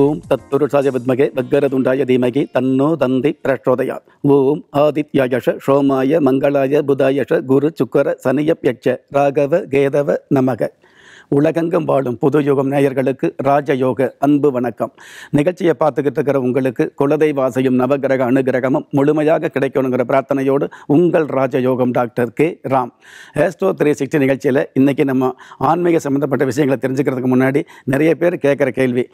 ஓம் தத்துருஷாய வித்மகே வக்கரதுண்டாய தீமகி தன்னோ தந்தி பிரச்சோதயாத் ஓம் ஆதித்யாயஷ சோமாய மங்களாய புதாயஷ குரு சுக்கர சனியப்யட்ச ராகவ கேதவ நமக உலகெங்கும் வாழும் புது யுகம் நேயர்களுக்கு ராஜயோக அன்பு வணக்கம் நிகழ்ச்சியை பார்த்துக்கிட்டு இருக்கிற உங்களுக்கு குலதெய்வாசையும் நவகிரக அனுகிரகமும் முழுமையாக கிடைக்கணுங்கிற பிரார்த்தனையோடு உங்கள் ராஜயோகம் doctor K Ram astro three sixty நிகழ்ச்சியில் இன்றைக்கி நம்ம ஆன்மீக சம்மந்தப்பட்ட விஷயங்களை தெரிஞ்சுக்கிறதுக்கு முன்னாடி நிறைய பேர் கேட்குற கேள்வி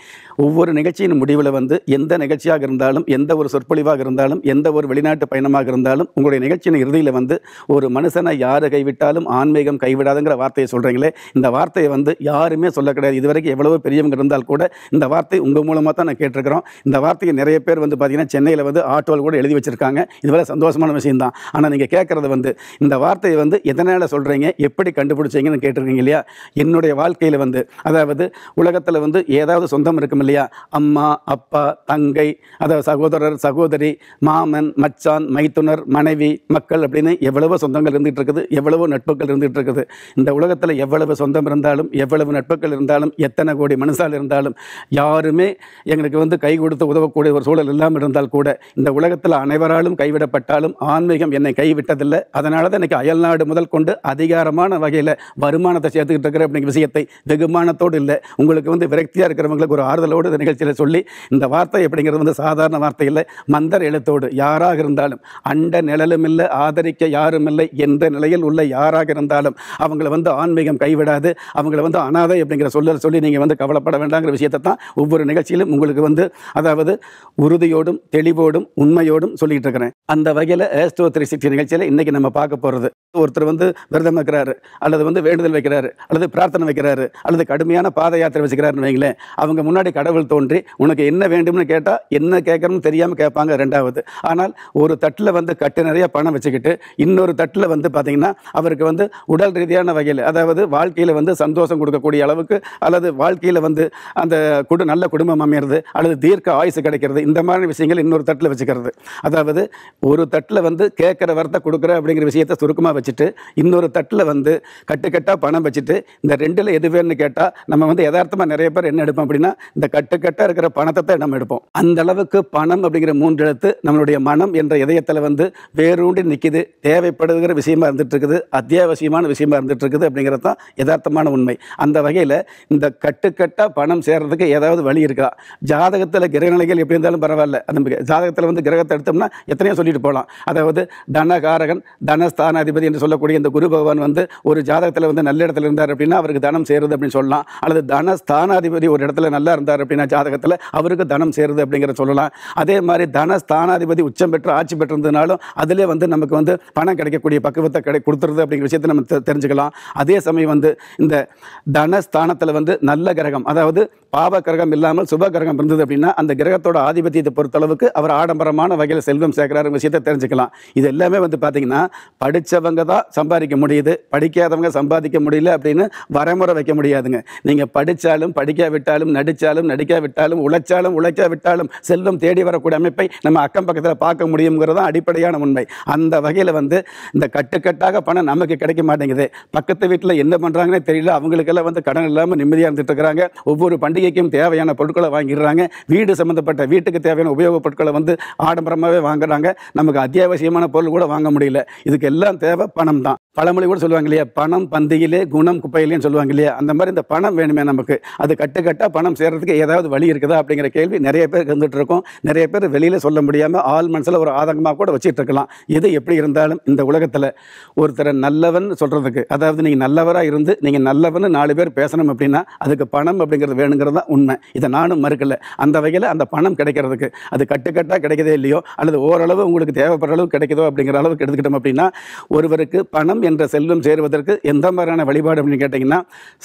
ஒவ்வொரு நிகழ்ச்சியின் முடிவில் வந்து எந்த நிகழ்ச்சியாக இருந்தாலும் எந்த ஒரு சொற்பொழிவாக இருந்தாலும் எந்த ஒரு வெளிநாட்டு பயணமாக இருந்தாலும் உங்களுடைய நிகழ்ச்சியின் இறுதியில் வந்து ஒரு மனுஷனை யார் கைவிட்டாலும் ஆன்மீகம் கைவிடாதுங்கிற வார்த்தையை சொல்கிறீங்களே இந்த வார்த்தையை வந்து வந்து யாருமே சொல்ல கிடையாது இது வரைக்கும் எவ்வளவோ பெரியவங்க இருந்தால் கூட இந்த வார்த்தை உங்க மூலமாக தான் நான் கேட்டிருக்கிறோம் இந்த வார்த்தையை நிறைய பேர் வந்து பார்த்தீங்கன்னா சென்னையில் வந்து ஆட்டோவில் கூட எழுதி வச்சுருக்காங்க இதுவரை சந்தோஷமான விஷயம் தான் ஆனால் நீங்கள் கேட்குறது வந்து இந்த வார்த்தையை வந்து எதனால் சொல்கிறீங்க எப்படி கண்டுபிடிச்சிங்கன்னு கேட்டிருக்கீங்க இல்லையா என்னுடைய வாழ்க்கையில் வந்து அதாவது உலகத்தில் வந்து ஏதாவது சொந்தம் இருக்கும் இல்லையா அம்மா அப்பா தங்கை அதாவது சகோதரர் சகோதரி மாமன் மச்சான் மைத்துனர் மனைவி மக்கள் அப்படின்னு எவ்வளவோ சொந்தங்கள் இருந்துகிட்டு இருக்குது எவ்வளவோ நட்புகள் இருந்துகிட்டு இருக்குது இந்த உலகத்தில் எவ்வளவு சொந்தம் இருந்தாலும் எவ்வளவு நட்புகள் இருந்தாலும் எத்தனை கோடி மனுஷால் இருந்தாலும் யாருமே எங்களுக்கு வந்து கை கொடுத்து உதவக்கூடிய ஒரு சூழல் இல்லாமல் இருந்தால் கூட இந்த உலகத்தில் அனைவராலும் கைவிடப்பட்டாலும் ஆன்மீகம் என்னை கைவிட்டதில்லை அதனால தான் எனக்கு அயல்நாடு முதல் கொண்டு அதிகாரமான வகையில் வருமானத்தை சேர்த்துக்கிட்டு இருக்கிற அப்படிங்கிற விஷயத்தை வெகுமானத்தோடு இல்லை உங்களுக்கு வந்து விரக்தியாக இருக்கிறவங்களுக்கு ஒரு ஆறுதலோடு இந்த நிகழ்ச்சியில் சொல்லி இந்த வார்த்தை அப்படிங்கிறது வந்து சாதாரண வார்த்தை இல்லை மந்தர் எழுத்தோடு யாராக இருந்தாலும் அண்ட நிழலும் இல்லை ஆதரிக்க யாரும் இல்லை என்ற நிலையில் உள்ள யாராக இருந்தாலும் அவங்கள வந்து ஆன்மீகம் கைவிடாது அவங்கள வந்து அனாதை அப்படிங்கிற சொல்ல சொல்லி நீங்கள் வந்து கவலைப்பட வேண்டாங்கிற விஷயத்தை தான் ஒவ்வொரு நிகழ்ச்சியிலும் உங்களுக்கு வந்து அதாவது உறுதியோடும் தெளிவோடும் உண்மையோடும் சொல்லிகிட்டு இருக்கிறேன் அந்த வகையில் ஏஸ்டோ த்ரீ சிக்ஸ்டி நிகழ்ச்சியில் இன்றைக்கி நம்ம பார்க்க போகிறது ஒருத்தர் வந்து விரதம் வைக்கிறாரு அல்லது வந்து வேண்டுதல் வைக்கிறாரு அல்லது பிரார்த்தனை வைக்கிறாரு அல்லது கடுமையான பாத யாத்திரை வச்சுக்கிறாருன்னு வைங்களேன் அவங்க முன்னாடி கடவுள் தோன்றி உனக்கு என்ன வேண்டும்னு கேட்டால் என்ன கேட்கணும்னு தெரியாமல் கேட்பாங்க ரெண்டாவது ஆனால் ஒரு தட்டில் வந்து கட்டு நிறைய பணம் வச்சுக்கிட்டு இன்னொரு தட்டில் வந்து பார்த்திங்கன்னா அவருக்கு வந்து உடல் ரீதியான வகையில் அதாவது வாழ்க்கையில் வந்து சந்தோஷம் கொடுக்கக்கூடிய அளவுக்கு அல்லது வாழ்க்கையில் வந்து அந்த குடு நல்ல குடும்பம் அமையிறது அல்லது தீர்க்க ஆயுசு கிடைக்கிறது இந்த மாதிரி விஷயங்கள் இன்னொரு தட்டில் வச்சுக்கிறது அதாவது ஒரு தட்டில் வந்து கேட்குற வரத்தை கொடுக்குற அப்படிங்கிற விஷயத்தை சுருக்கமாக வச்சுட்டு இன்னொரு தட்டில் வந்து கட்டுக்கட்டாக பணம் வச்சுட்டு இந்த ரெண்டில் எது வேணும்னு கேட்டால் நம்ம வந்து யதார்த்தமாக நிறைய பேர் என்ன எடுப்போம் அப்படின்னா இந்த கட்டுக்கட்டாக இருக்கிற பணத்தை தான் நம்ம எடுப்போம் அந்த அளவுக்கு பணம் அப்படிங்கிற மூன்று எழுத்து நம்மளுடைய மனம் என்ற இதயத்தில் வந்து வேரூண்டி நிற்கிது தேவைப்படுகிற விஷயமா இருந்துட்டு இருக்குது அத்தியாவசியமான விஷயமா இருந்துட்டு இருக்குது அப்படிங்கிறது தான் யதார்த்தமான உண்மை அந்த வகையில் இந்த கட்டுக்கட்டாக பணம் சேர்றதுக்கு ஏதாவது வழி இருக்கா ஜாதகத்தில் கிரகநிலைகள் எப்படி இருந்தாலும் பரவாயில்ல அந்த ஜாதகத்தில் வந்து கிரகத்தை எடுத்தோம்னா எத்தனையோ சொல்லிட்டு போகலாம் அதாவது தனகாரகன் தனஸ்தானாதிபதி என்று சொல்லக்கூடிய இந்த குரு பகவான் வந்து ஒரு ஜாதகத்தில் வந்து நல்ல இடத்துல இருந்தார் அப்படின்னா அவருக்கு தனம் சேருது அப்படின்னு சொல்லலாம் அல்லது தன ஸ்தானாதிபதி ஒரு இடத்துல நல்லா இருந்தார் அப்படின்னா ஜாதகத்தில் அவருக்கு தனம் சேருது அப்படிங்கிற சொல்லலாம் அதே மாதிரி தன ஸ்தானாதிபதி உச்சம் பெற்று ஆட்சி பெற்றிருந்ததுனாலும் அதிலே வந்து நமக்கு வந்து பணம் கிடைக்கக்கூடிய பக்குவத்தை கிடை கொடுத்துருது அப்படிங்கிற விஷயத்தை நம்ம தெரிஞ்சுக்கலாம் அதே சமயம் வந்து இந்த தன ஸ்தானத்தில் வந்து நல்ல கிரகம் அதாவது பாவ கிரகம் இல்லாமல் சுப கிரகம் இருந்தது அப்படின்னா அந்த கிரகத்தோட ஆதிபத்தியத்தை பொறுத்தளவுக்கு அவர் ஆடம்பரமான வகையில் செல்வம் சேர்க்கிறாரு விஷயத்தை தெரிஞ்சுக்கலாம் இது எல்லாமே வந்து பார்த்தீங்கன்னா படித்தவங்க தான் சம்பாதிக்க முடியுது படிக்காதவங்க சம்பாதிக்க முடியல அப்படின்னு வரைமுறை வைக்க முடியாதுங்க நீங்கள் படித்தாலும் படிக்காவிட்டாலும் நடித்தாலும் நடிக்காவிட்டாலும் உழைச்சாலும் விட்டாலும் செல்வம் தேடி வரக்கூடிய அமைப்பை நம்ம அக்கம் பக்கத்தில் பார்க்க முடியுங்கிறது தான் அடிப்படையான உண்மை அந்த வகையில் வந்து இந்த கட்டுக்கட்டாக பணம் நமக்கு கிடைக்க மாட்டேங்குது பக்கத்து வீட்டில் என்ன பண்ணுறாங்கன்னே தெரியல அவங்களுக்கெல்லாம் வந்து கடன் இல்லாமல் நிம்மதியாக இருந்துட்டு இருக்கிறாங்க ஒவ்வொரு பண்டிகைக்கும் தேவையான பொருட்களை வாங்கிடுறாங்க வீடு சம்மந்தப்பட்ட வீட்டுக்கு தேவையான உபயோகப் பொருட்களை வந்து ஆடம்பரமாகவே வாங்குறாங்க நமக்கு அத்தியாவசியமான பொருள் கூட வாங்க முடியல இதுக்கெல்லாம் தேவை பணம் தான் பழமொழி கூட சொல்லுவாங்க இல்லையா பணம் பந்தியிலே குணம் குப்பையிலேன்னு சொல்லுவாங்க இல்லையா அந்த மாதிரி இந்த பணம் வேணுமே நமக்கு அது கட்டுக்கட்டாக பணம் சேர்கிறதுக்கு ஏதாவது வழி இருக்குதா அப்படிங்கிற கேள்வி நிறைய பேர் இருந்துட்டு இருக்கோம் நிறைய பேர் வெளியில் சொல்ல முடியாமல் ஆள் மனசில் ஒரு ஆதங்கமாக கூட வச்சுட்டு இருக்கலாம் எது எப்படி இருந்தாலும் இந்த உலகத்தில் ஒருத்தர் நல்லவன் சொல்கிறதுக்கு அதாவது நீங்கள் நல்லவராக இருந்து நீங்கள் நல்லவன் நாலு பேர் பேசணும் அப்படின்னா அதுக்கு பணம் அப்படிங்கிறது வேணுங்கிறது தான் உண்மை இதை நானும் மறுக்கலை அந்த வகையில் அந்த பணம் கிடைக்கிறதுக்கு அது கட்டுக்கட்டாக கிடைக்கதே இல்லையோ அல்லது ஓரளவு உங்களுக்கு தேவைப்படுற அளவு கிடைக்குதோ அப்படிங்கிற அளவுக்கு எடுத்துக்கிட்டோம் அப்படின்னா ஒரு அவருக்கு பணம் என்ற செல்வம் சேருவதற்கு எந்த மாதிரியான வழிபாடு அப்படின்னு கேட்டிங்கன்னா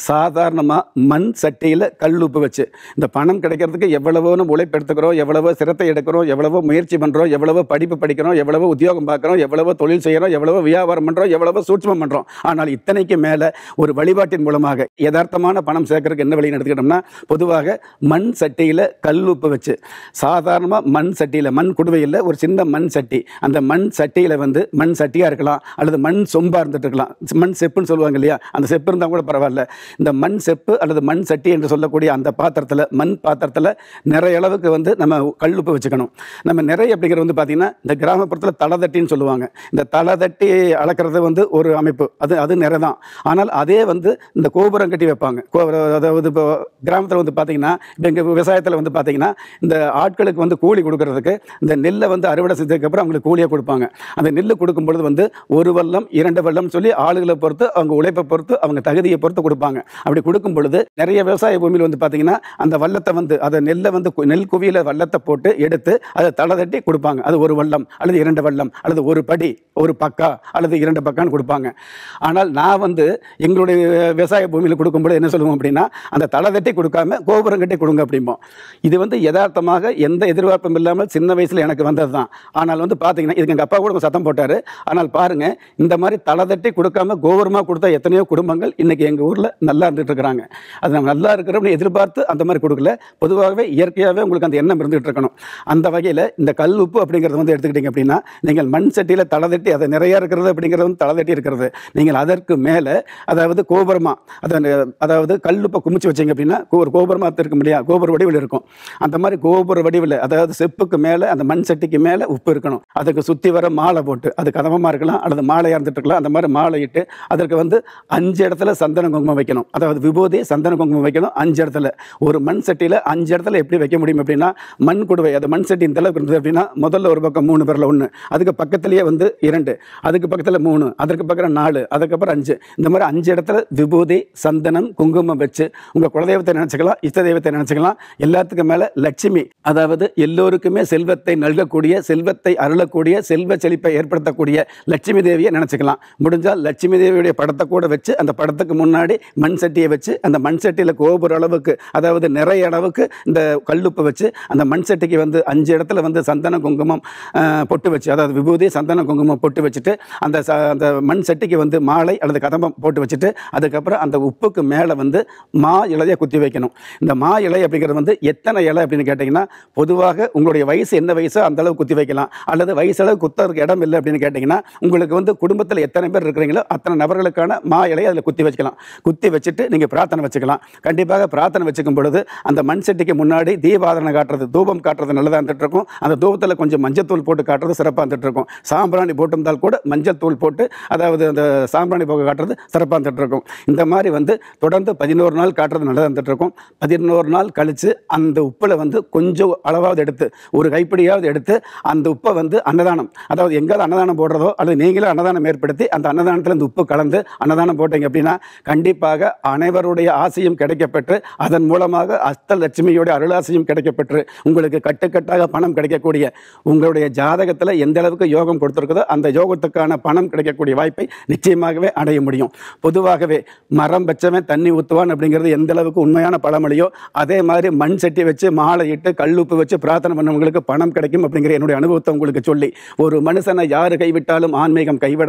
சாதாரணமாக மண் சட்டியில் கல் உப்பு வச்சு இந்த பணம் கிடைக்கிறதுக்கு எவ்வளவோ நம்ம உழைப்பெடுத்துக்கிறோம் எவ்வளவோ சிரத்தை எடுக்கிறோம் எவ்வளவோ முயற்சி பண்ணுறோம் எவ்வளவோ படிப்பு படிக்கிறோம் எவ்வளவோ உத்தியோகம் பார்க்குறோம் எவ்வளவோ தொழில் செய்கிறோம் எவ்வளவோ வியாபாரம் பண்ணுறோம் எவ்வளவோ சூட்சமம் பண்ணுறோம் ஆனால் இத்தனைக்கு மேலே ஒரு வழிபாட்டின் மூலமாக யதார்த்தமான பணம் சேர்க்கறதுக்கு என்ன வழி எடுத்துக்கிட்டோம்னா பொதுவாக மண் சட்டியில் கல் உப்பு வச்சு சாதாரணமாக மண் சட்டியில் மண் குடுவையில் ஒரு சின்ன மண் சட்டி அந்த மண் சட்டியில் வந்து மண் சட்டியாக இருக்கலாம் அல்லது மண் சொம்பாக இருந்துட்டு இருக்கலாம் மண் செப்புன்னு சொல்லுவாங்க இல்லையா அந்த செப்பு இருந்தால் கூட பரவாயில்ல இந்த மண் செப்பு அல்லது மண் சட்டி என்று சொல்லக்கூடிய அந்த பாத்திரத்தில் மண் பாத்திரத்தில் நிறைய அளவுக்கு வந்து நம்ம உப்பு வச்சுக்கணும் நம்ம நிறைய அப்படிங்கிறது வந்து பார்த்திங்கன்னா இந்த கிராமப்புறத்தில் தலைதட்டின்னு சொல்லுவாங்க இந்த தலைதட்டி அளக்கிறது வந்து ஒரு அமைப்பு அது அது நிறை தான் ஆனால் அதே வந்து இந்த கோபுரம் கட்டி வைப்பாங்க கோபுரம் அதாவது இப்போ கிராமத்தில் வந்து பார்த்திங்கன்னா இப்போ எங்கள் விவசாயத்தில் வந்து பார்த்திங்கன்னா இந்த ஆட்களுக்கு வந்து கூலி கொடுக்கறதுக்கு இந்த நெல்லை வந்து அறுவடை செஞ்சதுக்கப்புறம் அவங்களுக்கு கூலியாக கொடுப்பாங்க அந்த நெல் கொடுக்கும்பொழுது வந்து ஒரு வல்ல வெள்ளம் இரண்டு வெள்ளம் சொல்லி ஆளுகளை பொறுத்து அவங்க உழைப்பை பொறுத்து அவங்க தகுதியை பொறுத்து கொடுப்பாங்க அப்படி கொடுக்கும் பொழுது நிறைய விவசாய பூமியில் வந்து பார்த்தீங்கன்னா அந்த வள்ளத்தை வந்து அதை நெல்லை வந்து நெல் குவியில் வள்ளத்தை போட்டு எடுத்து அதை தலை தட்டி கொடுப்பாங்க அது ஒரு வள்ளம் அல்லது இரண்டு வள்ளம் அல்லது ஒரு படி ஒரு பக்கா அல்லது இரண்டு பக்கான்னு கொடுப்பாங்க ஆனால் நான் வந்து எங்களுடைய விவசாய பூமியில் கொடுக்கும்போது என்ன சொல்லுவோம் அப்படின்னா அந்த தலை தட்டி கொடுக்காம கோபுரம் கட்டி கொடுங்க அப்படிம்போம் இது வந்து யதார்த்தமாக எந்த எதிர்பார்ப்பும் இல்லாமல் சின்ன வயசில் எனக்கு வந்தது தான் ஆனால் வந்து பார்த்தீங்கன்னா இதுக்கு எங்கள் அப்பா கூட சத்தம் போட்டார் ஆனால் பாருங்கள் இந்த மாதிரி தலை தட்டி கொடுக்காம கோபுரமாக கொடுத்தா எத்தனையோ குடும்பங்கள் இன்றைக்கி எங்கள் ஊரில் நல்லா இருந்துகிட்டு இருக்கிறாங்க அது நம்ம நல்லா இருக்கிறோம்னு எதிர்பார்த்து அந்த மாதிரி கொடுக்கல பொதுவாகவே இயற்கையாகவே உங்களுக்கு அந்த எண்ணம் இருந்துகிட்டு இருக்கணும் அந்த வகையில் இந்த கல் உப்பு அப்படிங்கிறது வந்து எடுத்துக்கிட்டிங்க அப்படின்னா நீங்கள் மண் சட்டியில் தலை தட்டி அதை நிறையா இருக்கிறது அப்படிங்கிறது வந்து தலை தட்டி இருக்கிறது நீங்கள் அதற்கு மேலே அதாவது கோபுரமாக அதை அதாவது உப்பை குமிச்சு வச்சிங்க அப்படின்னா ஒரு கோபுரமாக இருக்க இல்லையா கோபுர வடிவில் இருக்கும் அந்த மாதிரி கோபுர வடிவில் அதாவது செப்புக்கு மேலே அந்த மண் சட்டிக்கு மேலே உப்பு இருக்கணும் அதுக்கு சுற்றி வர மாலை போட்டு அது கதமமாக இருக்கலாம் அல்லது மாலை மாலையாக இருந்துட்டு இருக்கலாம் அந்த மாதிரி மாலை இட்டு அதற்கு வந்து அஞ்சு இடத்துல சந்தன குங்குமம் வைக்கணும் அதாவது விபூதி சந்தன குங்குமம் வைக்கணும் அஞ்சு இடத்துல ஒரு மண் சட்டியில் அஞ்சு இடத்துல எப்படி வைக்க முடியும் அப்படின்னா மண் குடுவை அது மண் சட்டி இந்த அளவுக்கு இருந்தது அப்படின்னா முதல்ல ஒரு பக்கம் மூணு பேரில் ஒன்று அதுக்கு பக்கத்துலேயே வந்து இரண்டு அதுக்கு பக்கத்தில் மூணு அதற்கு பக்கம் நாலு அதுக்கப்புறம் அஞ்சு இந்த மாதிரி அஞ்சு இடத்துல விபூதி சந்தனம் குங்குமம் வச்சு உங்கள் குலதெய்வத்தை நினச்சிக்கலாம் இஷ்ட தெய்வத்தை நினச்சிக்கலாம் எல்லாத்துக்கும் மேலே லட்சுமி அதாவது எல்லோருக்குமே செல்வத்தை நல்கக்கூடிய செல்வத்தை அருளக்கூடிய செல்வ செழிப்பை ஏற்படுத்தக்கூடிய லட்சுமி தேவியை நினச்சிக்கலாம் முடிஞ்சால் லட்சுமி தேவியுடைய படத்தை கூட வச்சு அந்த படத்துக்கு முன்னாடி மண் சட்டியை வச்சு அந்த மண் சட்டியில் கோபுர அளவுக்கு அதாவது நிறைய அளவுக்கு இந்த கல்லுப்பை வச்சு அந்த மண் சட்டிக்கு வந்து அஞ்சு இடத்துல வந்து சந்தன குங்குமம் பொட்டு வச்சு அதாவது விபூதி சந்தன குங்குமம் பொட்டு வச்சுட்டு அந்த ச அந்த மண் சட்டிக்கு வந்து மாலை அல்லது கதம்பம் போட்டு வச்சுட்டு அதுக்கப்புறம் அந்த உப்புக்கு மேலே வந்து மா இலையை குத்தி வைக்கணும் இந்த மா இலை அப்படிங்கிறது வந்து எத்தனை இலை அப்படின்னு கேட்டிங்கன்னா பொதுவாக உங்களுடைய வயசு என்ன வயசோ அந்தளவு குத்தி வைக்கலாம் அல்லது வயசளவு குத்தறதுக்கு இடம் இல்லை அப்படின்னு கேட்டிங்கன்னா உங்களுக்கு வந்து குடும்பத்தில் எத்தனை பேர் இருக்கிறீங்களோ அத்தனை நபர்களுக்கான மா இலையை அதில் குத்தி வச்சுக்கலாம் குத்தி வச்சுட்டு நீங்கள் பிரார்த்தனை வச்சுக்கலாம் கண்டிப்பாக பிரார்த்தனை வச்சுக்கும் பொழுது அந்த மண் செட்டிக்கு முன்னாடி தீபாதனை காட்டுறது தூபம் காட்டுறது நல்லதாக இருந்துகிட்ருக்கும் அந்த தூபத்தில் கொஞ்சம் மஞ்சள் தூள் போட்டு காட்டுறது சிறப்பாக இருந்துகிட்ருக்கும் சாம்பிராணி போட்டிருந்தால் கூட மஞ்சள் தூள் போட்டு அதாவது அந்த சாம்பிராணி போக காட்டுறது சிறப்பாக இருந்துகிட்ருக்கும் இந்த மாதிரி வந்து தொடர்ந்து பதினோரு நாள் காட்டுறது நல்லதாக இருந்துகிட்ருக்கும் பதினோரு நாள் கழித்து அந்த உப்பில் வந்து கொஞ்சம் அளவாவது எடுத்து ஒரு கைப்பிடியாவது எடுத்து அந்த உப்பை வந்து அன்னதானம் அதாவது எங்கேயாவது அன்னதானம் போடுறதோ அல்லது நீங்களே அன்னதானம் அன்னதானம் ஏற்படுத்தி அந்த அன்னதானத்தில் இந்த உப்பு கலந்து அன்னதானம் போட்டீங்க அப்படின்னா கண்டிப்பாக அனைவருடைய ஆசையும் கிடைக்கப்பெற்று அதன் மூலமாக லட்சுமியுடைய அருளாசையும் கிடைக்கப்பெற்று உங்களுக்கு கட்டுக்கட்டாக பணம் கிடைக்கக்கூடிய உங்களுடைய ஜாதகத்தில் எந்த அளவுக்கு யோகம் கொடுத்துருக்குதோ அந்த யோகத்துக்கான பணம் கிடைக்கக்கூடிய வாய்ப்பை நிச்சயமாகவே அடைய முடியும் பொதுவாகவே மரம் வச்சவன் தண்ணி ஊற்றுவான் அப்படிங்கிறது எந்த அளவுக்கு உண்மையான பழமொழியோ அதே மாதிரி மண் சட்டி வச்சு மாலை இட்டு கல்லுப்பு வச்சு பிரார்த்தனை பண்ணவங்களுக்கு பணம் கிடைக்கும் அப்படிங்கிற என்னுடைய அனுபவத்தை உங்களுக்கு சொல்லி ஒரு மனுஷனை யார் கைவிட்டாலும் ஆன்மீகம் கைவிட